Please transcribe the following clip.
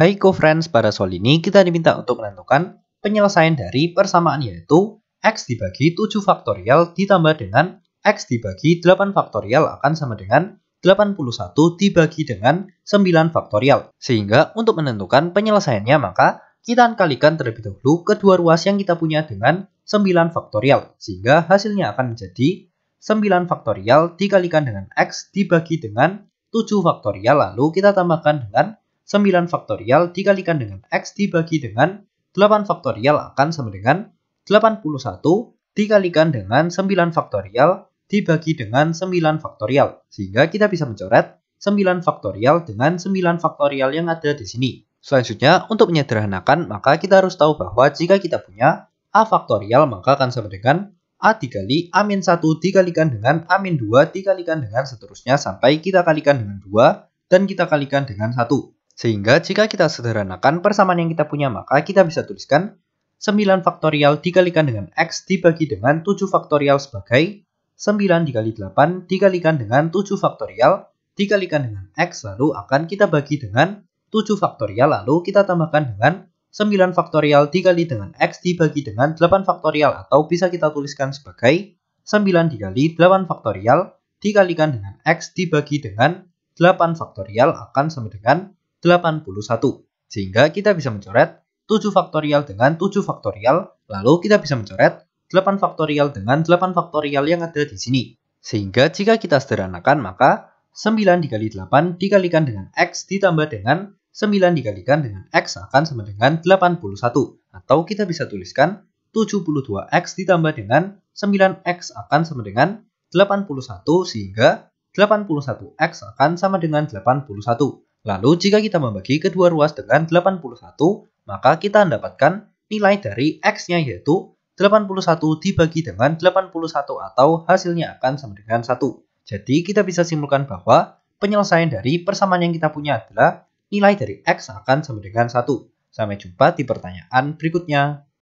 Hai friends pada soal ini kita diminta untuk menentukan penyelesaian dari persamaan yaitu x dibagi 7 faktorial ditambah dengan x dibagi 8 faktorial akan sama dengan 81 dibagi dengan 9 faktorial. Sehingga untuk menentukan penyelesaiannya maka kita kalikan terlebih dahulu kedua ruas yang kita punya dengan 9 faktorial. Sehingga hasilnya akan menjadi 9 faktorial dikalikan dengan x dibagi dengan 7 faktorial lalu kita tambahkan dengan 9 faktorial dikalikan dengan X dibagi dengan 8 faktorial akan sama dengan 81 dikalikan dengan 9 faktorial dibagi dengan 9 faktorial. Sehingga kita bisa mencoret 9 faktorial dengan 9 faktorial yang ada di sini. Selanjutnya, untuk menyederhanakan, maka kita harus tahu bahwa jika kita punya A faktorial, maka akan sama dengan A dikali A min 1 dikalikan dengan A min 2 dikalikan dengan seterusnya sampai kita kalikan dengan 2 dan kita kalikan dengan 1. Sehingga jika kita sederhanakan persamaan yang kita punya maka kita bisa tuliskan 9 faktorial dikalikan dengan X dibagi dengan 7 faktorial sebagai 9 dikali 8 dikalikan dengan 7 faktorial dikalikan dengan X lalu akan kita bagi dengan 7 faktorial lalu kita tambahkan dengan 9 faktorial dikali dengan X dibagi dengan 8 faktorial atau bisa kita tuliskan sebagai 9 dikali 8 faktorial dikalikan dengan X dibagi dengan 8 faktorial akan sama dengan 81. Sehingga kita bisa mencoret 7 faktorial dengan 7 faktorial, lalu kita bisa mencoret 8 faktorial dengan 8 faktorial yang ada di sini. Sehingga jika kita sederhanakan maka 9 dikali 8 dikalikan dengan X ditambah dengan 9 dikalikan dengan X akan sama dengan 81. Atau kita bisa tuliskan 72X ditambah dengan 9X akan sama dengan 81 sehingga 81X akan sama dengan 81. Lalu jika kita membagi kedua ruas dengan 81, maka kita mendapatkan nilai dari X-nya yaitu 81 dibagi dengan 81 atau hasilnya akan sama dengan 1. Jadi kita bisa simpulkan bahwa penyelesaian dari persamaan yang kita punya adalah nilai dari X akan sama dengan 1. Sampai jumpa di pertanyaan berikutnya.